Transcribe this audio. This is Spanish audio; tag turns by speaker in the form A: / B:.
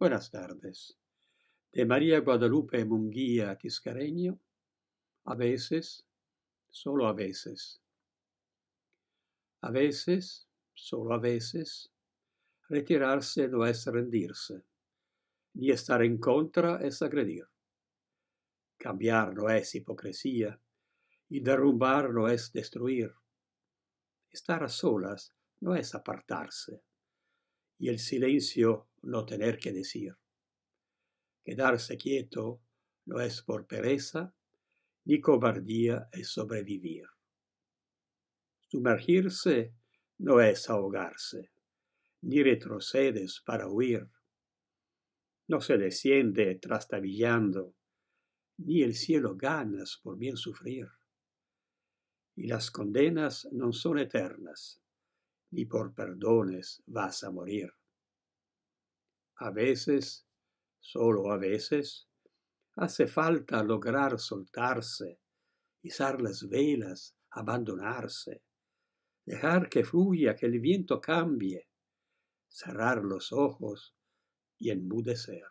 A: Buenas tardes. De María Guadalupe Munguía Quiscareño, a veces, solo a veces. A veces, solo a veces, retirarse no es rendirse, ni estar en contra es agredir. Cambiar no es hipocresía, y derrumbar no es destruir. Estar a solas no es apartarse, y el silencio no tener que decir. Quedarse quieto no es por pereza, ni cobardía es sobrevivir. Sumergirse no es ahogarse, ni retrocedes para huir. No se desciende trastabillando, ni el cielo ganas por bien sufrir. Y las condenas no son eternas, ni por perdones vas a morir a veces, solo a veces, hace falta lograr soltarse, izar las velas, abandonarse, dejar que fluya, que el viento cambie, cerrar los ojos y enmudecer.